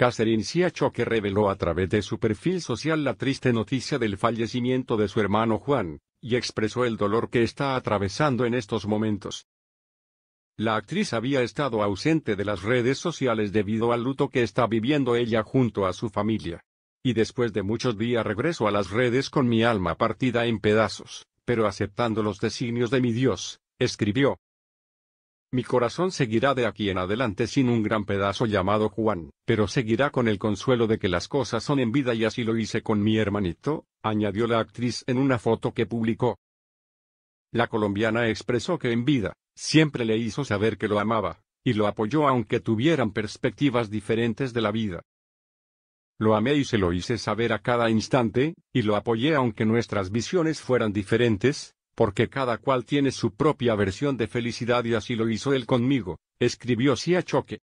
Catherine Siachoque reveló a través de su perfil social la triste noticia del fallecimiento de su hermano Juan, y expresó el dolor que está atravesando en estos momentos. La actriz había estado ausente de las redes sociales debido al luto que está viviendo ella junto a su familia. Y después de muchos días regreso a las redes con mi alma partida en pedazos, pero aceptando los designios de mi Dios, escribió. Mi corazón seguirá de aquí en adelante sin un gran pedazo llamado Juan, pero seguirá con el consuelo de que las cosas son en vida y así lo hice con mi hermanito, añadió la actriz en una foto que publicó. La colombiana expresó que en vida, siempre le hizo saber que lo amaba, y lo apoyó aunque tuvieran perspectivas diferentes de la vida. Lo amé y se lo hice saber a cada instante, y lo apoyé aunque nuestras visiones fueran diferentes, porque cada cual tiene su propia versión de felicidad y así lo hizo él conmigo, escribió Sia Choque.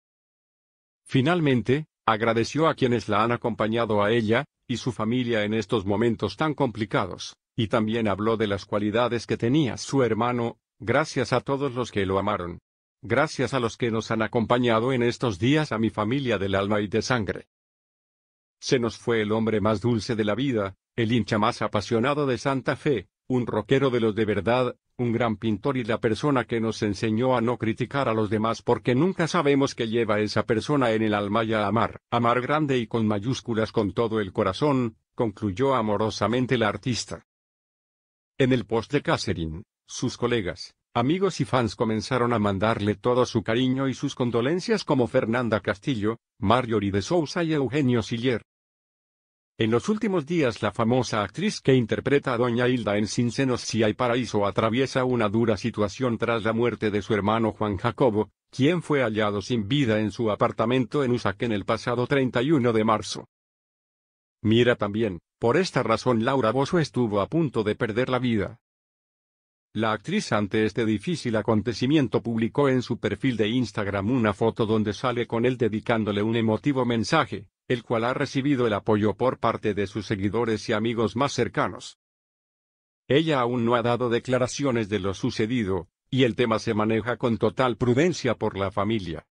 Finalmente, agradeció a quienes la han acompañado a ella, y su familia en estos momentos tan complicados, y también habló de las cualidades que tenía su hermano, gracias a todos los que lo amaron. Gracias a los que nos han acompañado en estos días a mi familia del alma y de sangre. Se nos fue el hombre más dulce de la vida, el hincha más apasionado de Santa Fe, un rockero de los de verdad, un gran pintor y la persona que nos enseñó a no criticar a los demás porque nunca sabemos qué lleva esa persona en el alma y a amar. Amar grande y con mayúsculas con todo el corazón, concluyó amorosamente la artista. En el post de Catherine, sus colegas, amigos y fans comenzaron a mandarle todo su cariño y sus condolencias como Fernanda Castillo, Marjorie de Sousa y Eugenio Siller. En los últimos días la famosa actriz que interpreta a Doña Hilda en Sin senos si hay paraíso atraviesa una dura situación tras la muerte de su hermano Juan Jacobo, quien fue hallado sin vida en su apartamento en Usaquén el pasado 31 de marzo. Mira también, por esta razón Laura Bosso estuvo a punto de perder la vida. La actriz ante este difícil acontecimiento publicó en su perfil de Instagram una foto donde sale con él dedicándole un emotivo mensaje, el cual ha recibido el apoyo por parte de sus seguidores y amigos más cercanos. Ella aún no ha dado declaraciones de lo sucedido, y el tema se maneja con total prudencia por la familia.